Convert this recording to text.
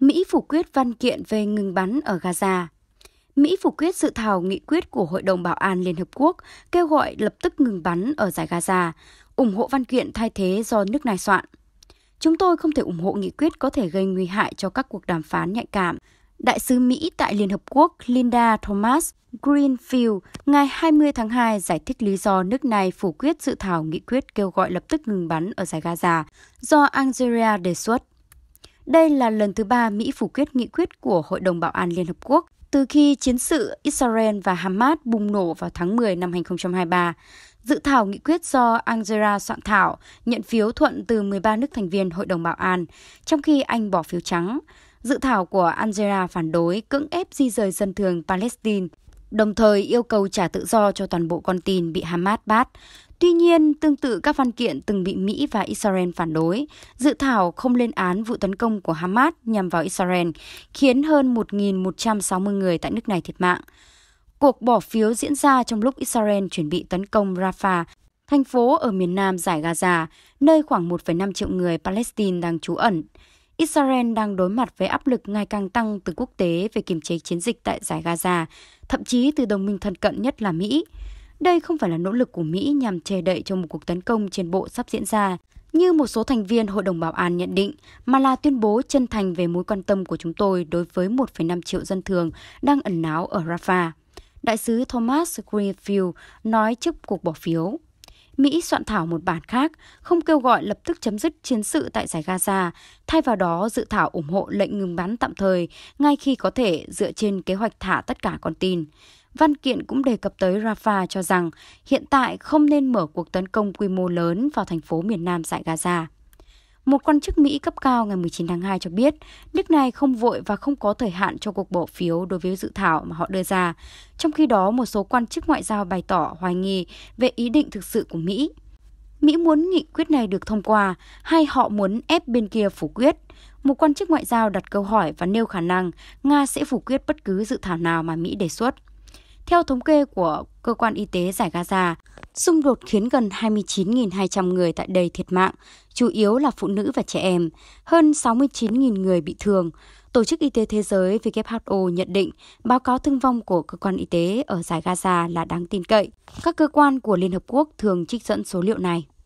Mỹ phủ quyết văn kiện về ngừng bắn ở Gaza. Mỹ phủ quyết dự thảo nghị quyết của Hội đồng Bảo an Liên Hợp Quốc kêu gọi lập tức ngừng bắn ở giải Gaza, ủng hộ văn kiện thay thế do nước này soạn. Chúng tôi không thể ủng hộ nghị quyết có thể gây nguy hại cho các cuộc đàm phán nhạy cảm, Đại sứ Mỹ tại Liên Hợp Quốc Linda Thomas Greenfield ngày 20 tháng 2 giải thích lý do nước này phủ quyết dự thảo nghị quyết kêu gọi lập tức ngừng bắn ở giải Gaza do Algeria đề xuất. Đây là lần thứ ba Mỹ phủ quyết nghị quyết của Hội đồng Bảo an Liên Hợp Quốc từ khi chiến sự Israel và Hamas bùng nổ vào tháng 10 năm 2023. Dự thảo nghị quyết do Angela soạn thảo nhận phiếu thuận từ 13 nước thành viên Hội đồng Bảo an, trong khi Anh bỏ phiếu trắng. Dự thảo của Angela phản đối cưỡng ép di rời dân thường Palestine đồng thời yêu cầu trả tự do cho toàn bộ con tin bị Hamas bắt. Tuy nhiên, tương tự các văn kiện từng bị Mỹ và Israel phản đối, dự thảo không lên án vụ tấn công của Hamas nhằm vào Israel, khiến hơn 1.160 người tại nước này thiệt mạng. Cuộc bỏ phiếu diễn ra trong lúc Israel chuẩn bị tấn công Rafah, thành phố ở miền nam giải Gaza, nơi khoảng 1,5 triệu người Palestine đang trú ẩn. Israel đang đối mặt với áp lực ngày càng tăng từ quốc tế về kiềm chế chiến dịch tại giải Gaza, thậm chí từ đồng minh thân cận nhất là Mỹ. Đây không phải là nỗ lực của Mỹ nhằm che đậy cho một cuộc tấn công trên bộ sắp diễn ra, như một số thành viên Hội đồng Bảo an nhận định, mà là tuyên bố chân thành về mối quan tâm của chúng tôi đối với 1,5 triệu dân thường đang ẩn náu ở Rafah. Đại sứ Thomas Greenfield nói trước cuộc bỏ phiếu. Mỹ soạn thảo một bản khác, không kêu gọi lập tức chấm dứt chiến sự tại giải Gaza, thay vào đó dự thảo ủng hộ lệnh ngừng bắn tạm thời ngay khi có thể dựa trên kế hoạch thả tất cả con tin. Văn kiện cũng đề cập tới Rafah cho rằng hiện tại không nên mở cuộc tấn công quy mô lớn vào thành phố miền Nam giải Gaza. Một quan chức Mỹ cấp cao ngày 19 tháng 2 cho biết, nước này không vội và không có thời hạn cho cuộc bỏ phiếu đối với dự thảo mà họ đưa ra. Trong khi đó, một số quan chức ngoại giao bày tỏ hoài nghi về ý định thực sự của Mỹ. Mỹ muốn nghị quyết này được thông qua hay họ muốn ép bên kia phủ quyết? Một quan chức ngoại giao đặt câu hỏi và nêu khả năng Nga sẽ phủ quyết bất cứ dự thảo nào mà Mỹ đề xuất. Theo thống kê của Cơ quan Y tế Giải Gaza, Xung đột khiến gần 29.200 người tại đây thiệt mạng, chủ yếu là phụ nữ và trẻ em, hơn 69.000 người bị thương. Tổ chức Y tế Thế giới WHO nhận định báo cáo thương vong của cơ quan y tế ở giải Gaza là đáng tin cậy. Các cơ quan của Liên Hợp Quốc thường trích dẫn số liệu này.